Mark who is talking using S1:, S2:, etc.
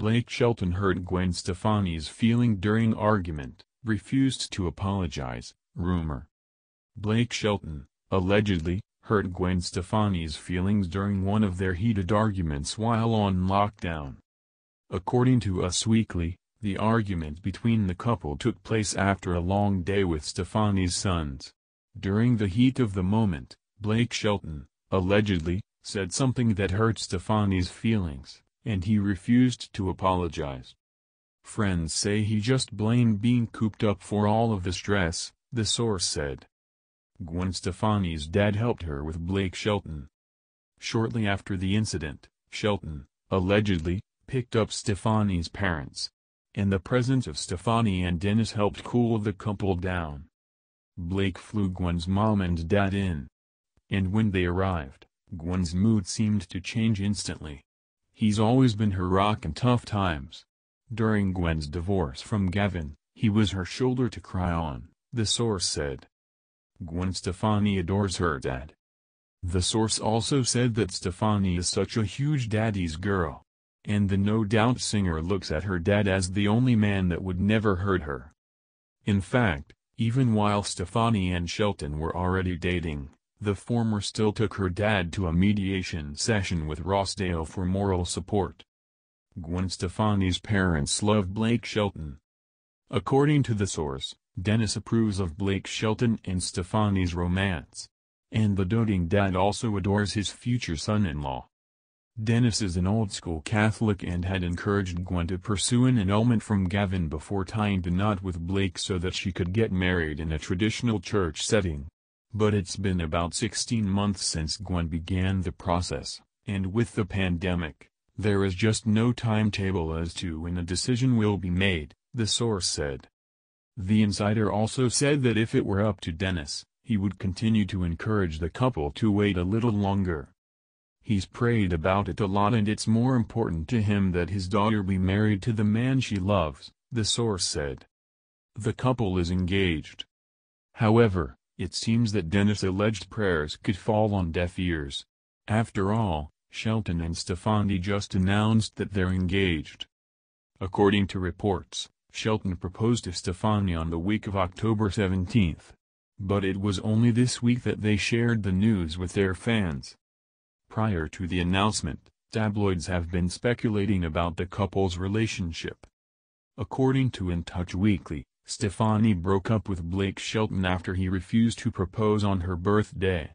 S1: Blake Shelton heard Gwen Stefani's feeling during argument, refused to apologize, rumor. Blake Shelton, allegedly, hurt Gwen Stefani's feelings during one of their heated arguments while on lockdown. According to Us Weekly, the argument between the couple took place after a long day with Stefani's sons. During the heat of the moment, Blake Shelton, allegedly, said something that hurt Stefani's feelings and he refused to apologize. Friends say he just blamed being cooped up for all of the stress, the source said. Gwen Stefani's dad helped her with Blake Shelton. Shortly after the incident, Shelton, allegedly, picked up Stefani's parents. And the presence of Stefani and Dennis helped cool the couple down. Blake flew Gwen's mom and dad in. And when they arrived, Gwen's mood seemed to change instantly. He's always been her rock in tough times. During Gwen's divorce from Gavin, he was her shoulder to cry on, the source said. Gwen Stefani adores her dad. The source also said that Stefani is such a huge daddy's girl. And the no doubt singer looks at her dad as the only man that would never hurt her. In fact, even while Stefani and Shelton were already dating, the former still took her dad to a mediation session with Rossdale for moral support. Gwen Stefani's parents love Blake Shelton. According to the source, Dennis approves of Blake Shelton and Stefani's romance. And the doting dad also adores his future son-in-law. Dennis is an old-school Catholic and had encouraged Gwen to pursue an annulment from Gavin before tying the knot with Blake so that she could get married in a traditional church setting. But it's been about 16 months since Gwen began the process, and with the pandemic, there is just no timetable as to when a decision will be made, the source said. The insider also said that if it were up to Dennis, he would continue to encourage the couple to wait a little longer. He's prayed about it a lot and it's more important to him that his daughter be married to the man she loves, the source said. The couple is engaged. However, it seems that Dennis' alleged prayers could fall on deaf ears. After all, Shelton and Stefani just announced that they're engaged. According to reports, Shelton proposed to Stefani on the week of October 17. But it was only this week that they shared the news with their fans. Prior to the announcement, tabloids have been speculating about the couple's relationship. According to In Touch Weekly, Stefani broke up with Blake Shelton after he refused to propose on her birthday.